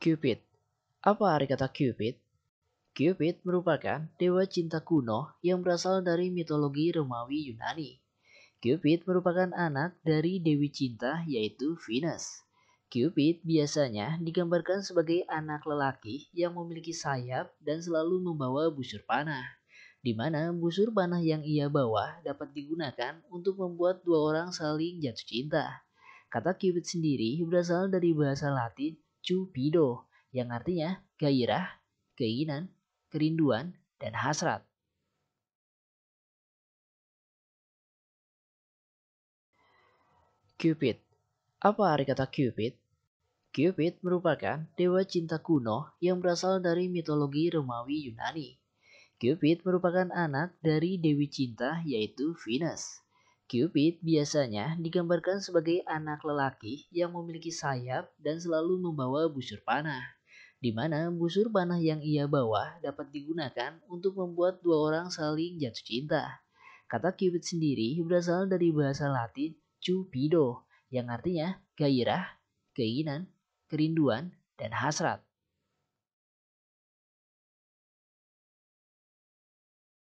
Cupid. Apa arti kata Cupid? Cupid merupakan dewa cinta kuno yang berasal dari mitologi Romawi Yunani. Cupid merupakan anak dari dewi cinta yaitu Venus. Cupid biasanya digambarkan sebagai anak lelaki yang memiliki sayap dan selalu membawa busur panah, di mana busur panah yang ia bawa dapat digunakan untuk membuat dua orang saling jatuh cinta. Kata Cupid sendiri berasal dari bahasa Latin cupido yang artinya gairah, keinginan, kerinduan, dan hasrat. Cupid. Apa arti kata Cupid? Cupid merupakan dewa cinta kuno yang berasal dari mitologi Romawi Yunani. Cupid merupakan anak dari dewi cinta yaitu Venus. Cupid biasanya digambarkan sebagai anak lelaki yang memiliki sayap dan selalu membawa busur panah, di mana busur panah yang ia bawa dapat digunakan untuk membuat dua orang saling jatuh cinta. Kata Cupid sendiri berasal dari bahasa Latin cupido, yang artinya gairah, keinginan, kerinduan, dan hasrat.